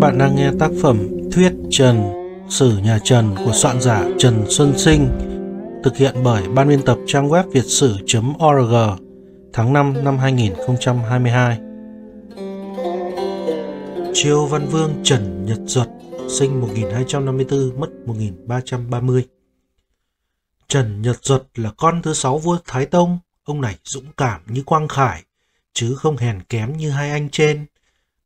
các bạn đang nghe tác phẩm Thuyết Trần, Sử Nhà Trần của soạn giả Trần Xuân Sinh, thực hiện bởi ban biên tập trang web việt sử.org tháng 5 năm 2022. Triều Văn Vương Trần Nhật Duật, sinh 1254, mất 1330. Trần Nhật Duật là con thứ sáu vua Thái Tông, ông này dũng cảm như Quang Khải, chứ không hèn kém như hai anh trên –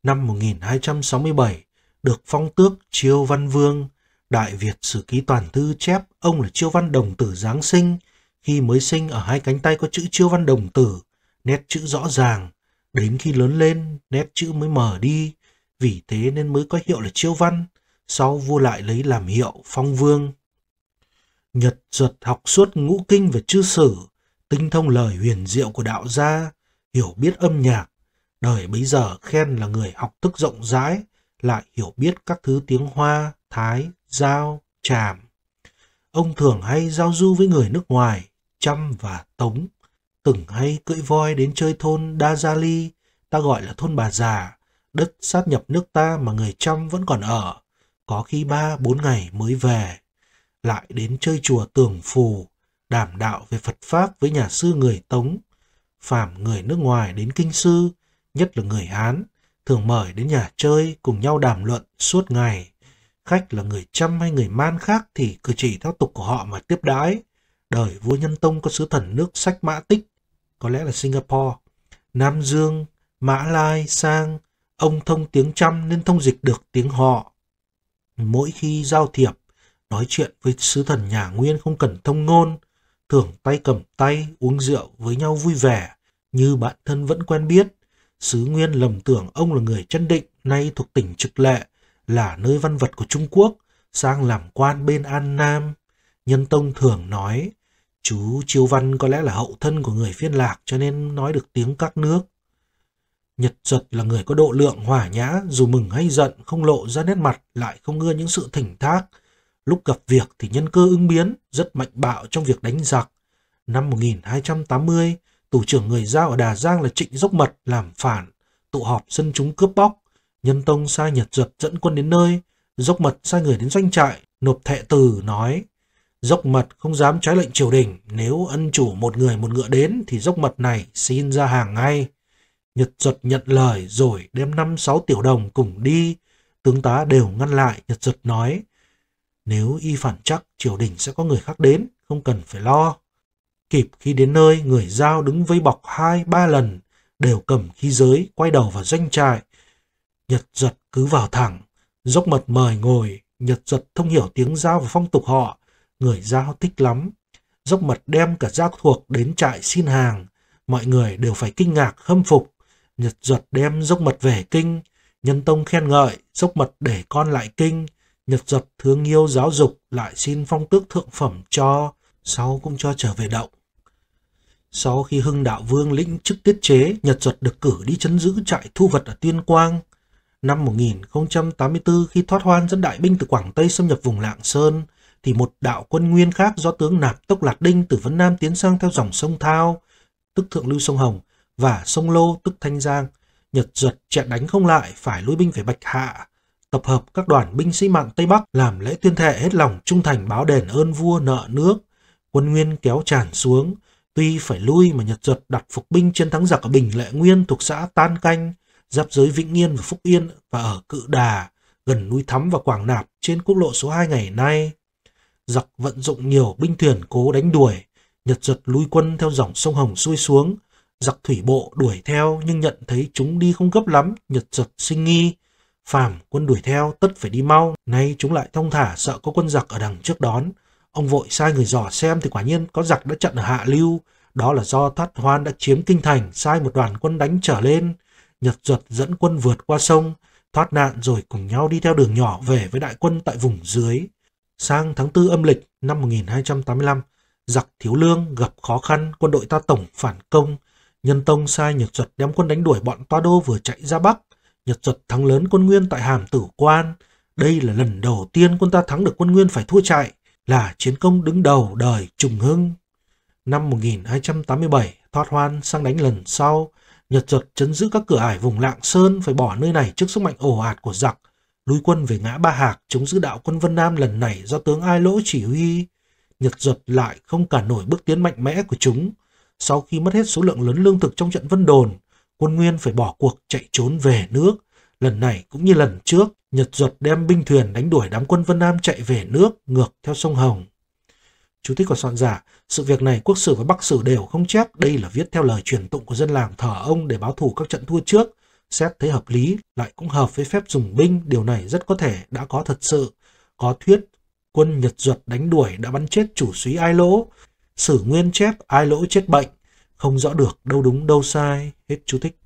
năm 1267 được phong tước Chiêu Văn Vương. Đại Việt Sử Ký Toàn Thư chép ông là Chiêu Văn Đồng Tử Giáng sinh, khi mới sinh ở hai cánh tay có chữ Chiêu Văn Đồng Tử, nét chữ rõ ràng, đến khi lớn lên nét chữ mới mở đi, vì thế nên mới có hiệu là Chiêu Văn, sau vua lại lấy làm hiệu Phong Vương. Nhật duật học suốt ngũ kinh và chư sử, tinh thông lời huyền diệu của đạo gia, hiểu biết âm nhạc, Đời bấy giờ khen là người học thức rộng rãi, lại hiểu biết các thứ tiếng Hoa, Thái, Giao, Tràm. Ông thường hay giao du với người nước ngoài, Trăm và Tống, từng hay cưỡi voi đến chơi thôn Đa Gia Ly, ta gọi là thôn bà già, đất sát nhập nước ta mà người Trăm vẫn còn ở, có khi ba bốn ngày mới về. Lại đến chơi chùa Tường Phù, đảm đạo về Phật Pháp với nhà sư người Tống. phàm người nước ngoài đến kinh sư, nhất là người Hán, thường mời đến nhà chơi cùng nhau đàm luận suốt ngày. Khách là người Chăm hay người Man khác thì cứ chỉ theo tục của họ mà tiếp đãi. Đời vua Nhân Tông có sứ thần nước Sách Mã Tích, có lẽ là Singapore, Nam Dương, Mã Lai, Sang, ông thông tiếng Chăm nên thông dịch được tiếng họ. Mỗi khi giao thiệp, nói chuyện với sứ thần nhà Nguyên không cần thông ngôn, thường tay cầm tay uống rượu với nhau vui vẻ, như bạn thân vẫn quen biết, Sứ Nguyên lầm tưởng ông là người chân định, nay thuộc tỉnh Trực Lệ, là nơi văn vật của Trung Quốc, sang làm quan bên An Nam. Nhân Tông thường nói, chú Chiêu Văn có lẽ là hậu thân của người phiên lạc cho nên nói được tiếng các nước. Nhật Duật là người có độ lượng hòa nhã, dù mừng hay giận, không lộ ra nét mặt, lại không ưa những sự thỉnh thác. Lúc gặp việc thì nhân cơ ứng biến, rất mạnh bạo trong việc đánh giặc. Năm 1280, Tù trưởng người Giao ở Đà Giang là Trịnh Dốc Mật làm phản, tụ họp dân chúng cướp bóc. Nhân Tông sai Nhật Duật dẫn quân đến nơi, Dốc Mật sai người đến doanh trại, nộp thệ từ nói Dốc Mật không dám trái lệnh triều đình, nếu ân chủ một người một ngựa đến thì Dốc Mật này xin ra hàng ngay. Nhật Duật nhận lời rồi đem năm sáu tiểu đồng cùng đi, tướng tá đều ngăn lại, Nhật Duật nói nếu y phản chắc triều đình sẽ có người khác đến, không cần phải lo. Kịp khi đến nơi, người giao đứng với bọc hai ba lần, đều cầm khí giới, quay đầu vào doanh trại. Nhật giật cứ vào thẳng, dốc mật mời ngồi, Nhật giật thông hiểu tiếng giao và phong tục họ, người giao thích lắm. Dốc mật đem cả giao thuộc đến trại xin hàng, mọi người đều phải kinh ngạc khâm phục. Nhật giật đem dốc mật về kinh, nhân tông khen ngợi, dốc mật để con lại kinh, Nhật giật thương yêu giáo dục lại xin phong tước thượng phẩm cho, sau cũng cho trở về động. Sau khi Hưng Đạo Vương lĩnh chức tiết chế, Nhật Duật được cử đi chấn giữ trại thu vật ở Tuyên Quang. Năm 1084 khi thoát hoan dẫn đại binh từ Quảng Tây xâm nhập vùng Lạng Sơn, thì một đạo quân nguyên khác do tướng Nạp Tốc Lạc Đinh từ Vân Nam tiến sang theo dòng sông Thao, tức thượng lưu sông Hồng, và sông Lô, tức Thanh Giang. Nhật Duật chẹn đánh không lại, phải lui binh về Bạch Hạ, tập hợp các đoàn binh sĩ mạng Tây Bắc làm lễ tuyên thệ hết lòng trung thành báo đền ơn vua nợ nước. Quân Nguyên kéo tràn xuống, Tuy phải lui mà Nhật Duật đặt phục binh chiến thắng giặc ở Bình Lệ Nguyên thuộc xã Tan Canh, giáp giới Vĩnh Yên và Phúc Yên và ở Cự Đà, gần núi Thắm và Quảng Nạp trên quốc lộ số 2 ngày nay. Giặc vận dụng nhiều binh thuyền cố đánh đuổi, Nhật Duật lui quân theo dòng sông Hồng xuôi xuống, giặc thủy bộ đuổi theo nhưng nhận thấy chúng đi không gấp lắm, Nhật Duật sinh nghi. Phàm quân đuổi theo tất phải đi mau, nay chúng lại thông thả sợ có quân giặc ở đằng trước đón, Ông vội sai người dò xem thì quả nhiên có giặc đã chặn ở Hạ Lưu, đó là do Thoát Hoan đã chiếm kinh thành, sai một đoàn quân đánh trở lên. Nhật Duật dẫn quân vượt qua sông, thoát nạn rồi cùng nhau đi theo đường nhỏ về với đại quân tại vùng dưới. Sang tháng tư âm lịch năm 1285, giặc thiếu lương gặp khó khăn, quân đội ta tổng phản công. Nhân Tông sai Nhật Duật đem quân đánh đuổi bọn Toa Đô vừa chạy ra Bắc. Nhật Duật thắng lớn quân Nguyên tại Hàm Tử Quan. Đây là lần đầu tiên quân ta thắng được quân Nguyên phải thua chạy là chiến công đứng đầu đời Trùng Hưng. Năm 1287, thoát hoan sang đánh lần sau, Nhật giật chấn giữ các cửa ải vùng Lạng Sơn phải bỏ nơi này trước sức mạnh ồ ạt của giặc, lui quân về ngã Ba Hạc chống giữ đạo quân Vân Nam lần này do tướng Ai Lỗ chỉ huy. Nhật giật lại không cản nổi bước tiến mạnh mẽ của chúng. Sau khi mất hết số lượng lớn lương thực trong trận Vân Đồn, quân Nguyên phải bỏ cuộc chạy trốn về nước. Lần này cũng như lần trước, Nhật Duật đem binh thuyền đánh đuổi đám quân Vân Nam chạy về nước ngược theo sông Hồng. Chú thích của soạn giả, sự việc này quốc sử và bắc sử đều không chép, đây là viết theo lời truyền tụng của dân làng thờ ông để báo thù các trận thua trước. Xét thấy hợp lý, lại cũng hợp với phép dùng binh, điều này rất có thể đã có thật sự. Có thuyết, quân Nhật Duật đánh đuổi đã bắn chết chủ suý Ai Lỗ, sử nguyên chép Ai Lỗ chết bệnh, không rõ được đâu đúng đâu sai, hết chú thích.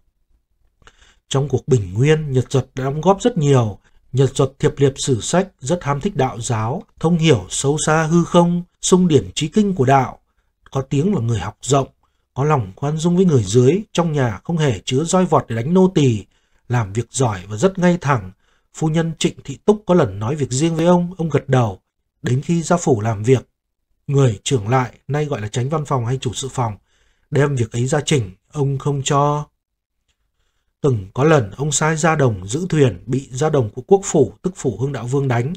Trong cuộc bình nguyên, Nhật Duật đã đóng góp rất nhiều. Nhật Duật thiệp liệt sử sách, rất ham thích đạo giáo, thông hiểu sâu xa hư không, sung điểm trí kinh của đạo. Có tiếng là người học rộng, có lòng khoan dung với người dưới, trong nhà không hề chứa roi vọt để đánh nô tỳ, làm việc giỏi và rất ngay thẳng. Phu nhân Trịnh Thị Túc có lần nói việc riêng với ông, ông gật đầu. Đến khi ra phủ làm việc, người trưởng lại, nay gọi là tránh văn phòng hay chủ sự phòng, đem việc ấy ra trình, ông không cho Từng có lần ông sai gia đồng giữ thuyền bị gia đồng của quốc phủ tức phủ hưng đạo vương đánh.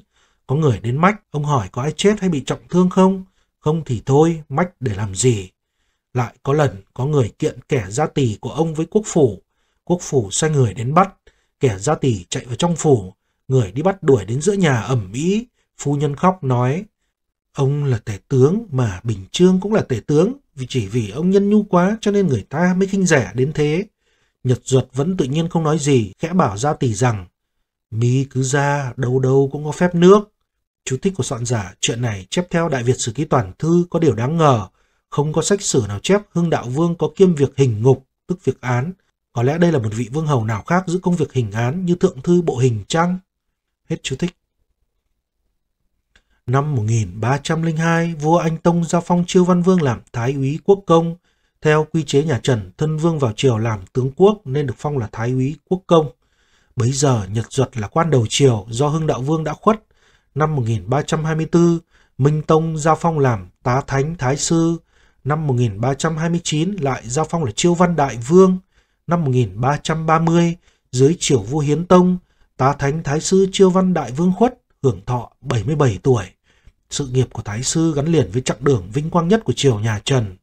Có người đến mách, ông hỏi có ai chết hay bị trọng thương không? Không thì thôi, mách để làm gì? Lại có lần có người kiện kẻ gia tỳ của ông với quốc phủ. Quốc phủ sai người đến bắt, kẻ gia tỳ chạy vào trong phủ. Người đi bắt đuổi đến giữa nhà ẩm ý, phu nhân khóc nói. Ông là tể tướng mà Bình Trương cũng là tể tướng, vì chỉ vì ông nhân nhu quá cho nên người ta mới khinh rẻ đến thế. Nhật Duật vẫn tự nhiên không nói gì, khẽ bảo Gia Tỷ rằng Mí cứ ra, đâu đâu cũng có phép nước. Chú thích của soạn giả, chuyện này chép theo Đại Việt Sử Ký Toàn Thư có điều đáng ngờ. Không có sách sử nào chép Hưng Đạo Vương có kiêm việc hình ngục, tức việc án. Có lẽ đây là một vị vương hầu nào khác giữ công việc hình án như Thượng Thư Bộ Hình Trăng. Hết chú thích. Năm 1302, vua Anh Tông giao phong Chiêu Văn Vương làm Thái úy Quốc Công – theo quy chế nhà Trần, thân vương vào triều làm tướng quốc nên được phong là thái úy quốc công. Bấy giờ Nhật Duật là quan đầu triều do Hưng Đạo Vương đã khuất. Năm 1324, Minh Tông giao phong làm tá thánh thái sư. Năm 1329 lại giao phong là chiêu văn đại vương. Năm 1330, dưới triều vua Hiến Tông, tá thánh thái sư chiêu văn đại vương khuất hưởng thọ 77 tuổi. Sự nghiệp của thái sư gắn liền với chặng đường vinh quang nhất của triều nhà Trần.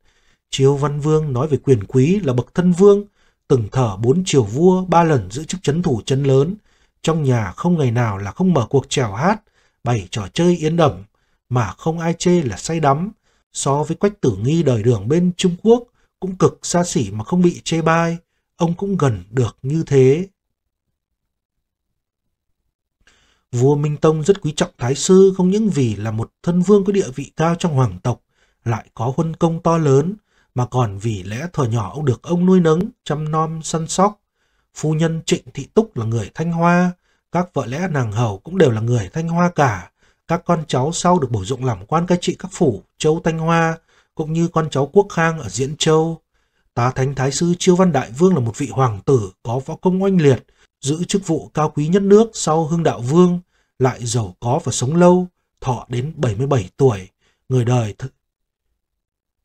Chiếu Văn Vương nói về quyền quý là bậc thân vương, từng thở bốn triều vua ba lần giữ chức chấn thủ chấn lớn, trong nhà không ngày nào là không mở cuộc trèo hát, bày trò chơi yến đẩm, mà không ai chê là say đắm. So với quách tử nghi đời đường bên Trung Quốc, cũng cực xa xỉ mà không bị chê bai, ông cũng gần được như thế. Vua Minh Tông rất quý trọng Thái Sư không những vì là một thân vương có địa vị cao trong hoàng tộc, lại có huân công to lớn, mà còn vì lẽ thuở nhỏ ông được ông nuôi nấng, chăm nom, săn sóc. Phu nhân Trịnh Thị Túc là người Thanh Hoa, các vợ lẽ nàng hầu cũng đều là người Thanh Hoa cả. Các con cháu sau được bổ dụng làm quan cai trị các phủ, châu Thanh Hoa, cũng như con cháu Quốc Khang ở Diễn Châu. Tá Thánh Thái Sư Chiêu Văn Đại Vương là một vị hoàng tử có võ công oanh liệt, giữ chức vụ cao quý nhất nước sau Hưng Đạo Vương, lại giàu có và sống lâu, thọ đến 77 tuổi. Người đời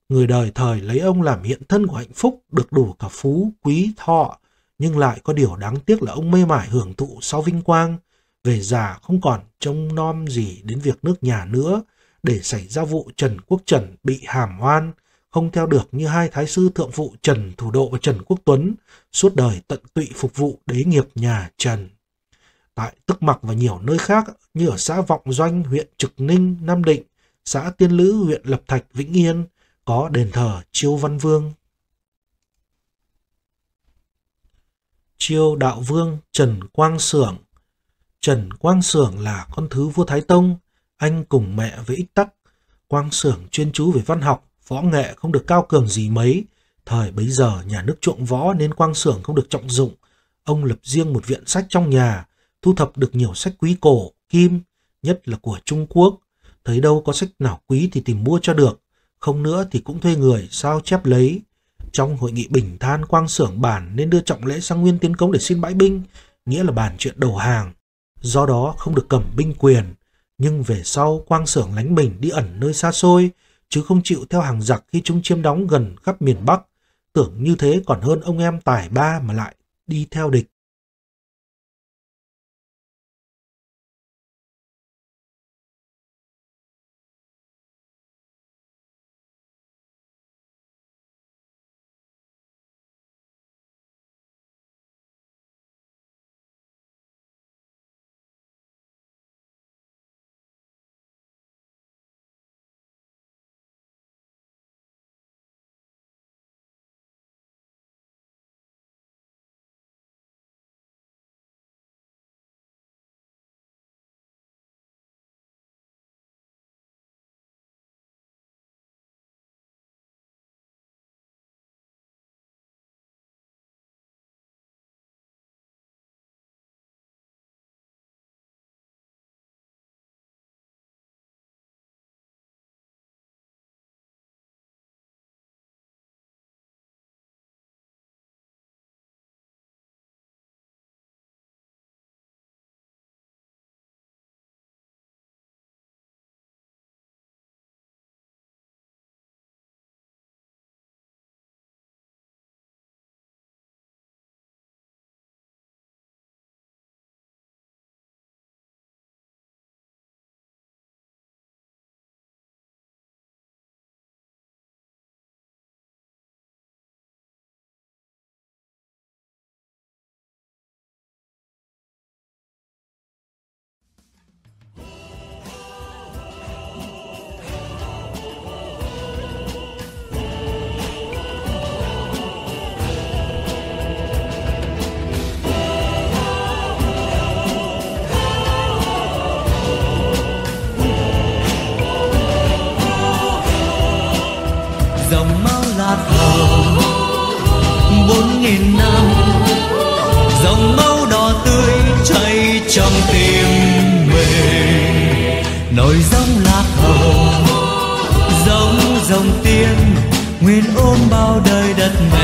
Người đời thời lấy ông làm hiện thân của hạnh phúc, được đủ cả phú, quý, thọ, nhưng lại có điều đáng tiếc là ông mê mải hưởng thụ sau vinh quang, về già không còn trông nom gì đến việc nước nhà nữa, để xảy ra vụ Trần Quốc Trần bị hàm oan, không theo được như hai thái sư thượng phụ Trần Thủ Độ và Trần Quốc Tuấn, suốt đời tận tụy phục vụ đế nghiệp nhà Trần. Tại Tức Mặc và nhiều nơi khác như ở xã Vọng Doanh, huyện Trực Ninh, Nam Định, xã Tiên Lữ, huyện Lập Thạch, Vĩnh Yên, có đền thờ Chiêu Văn Vương. Chiêu Đạo Vương Trần Quang Sưởng Trần Quang Sưởng là con thứ vua Thái Tông, anh cùng mẹ với ích tắc. Quang Sưởng chuyên chú về văn học, võ nghệ không được cao cường gì mấy. Thời bấy giờ nhà nước chuộng võ nên Quang Sưởng không được trọng dụng. Ông lập riêng một viện sách trong nhà, thu thập được nhiều sách quý cổ, kim, nhất là của Trung Quốc. Thấy đâu có sách nào quý thì tìm mua cho được không nữa thì cũng thuê người sao chép lấy. Trong hội nghị bình than quang xưởng bản nên đưa trọng lễ sang nguyên tiến cống để xin bãi binh, nghĩa là bàn chuyện đầu hàng. Do đó không được cầm binh quyền, nhưng về sau quang xưởng lánh mình đi ẩn nơi xa xôi, chứ không chịu theo hàng giặc khi chúng chiếm đóng gần khắp miền Bắc. Tưởng như thế còn hơn ông em tài ba mà lại đi theo địch. trong tim mình nổi giống lạc hồng giống dòng tiên nguyên ôm bao đời đất mẹ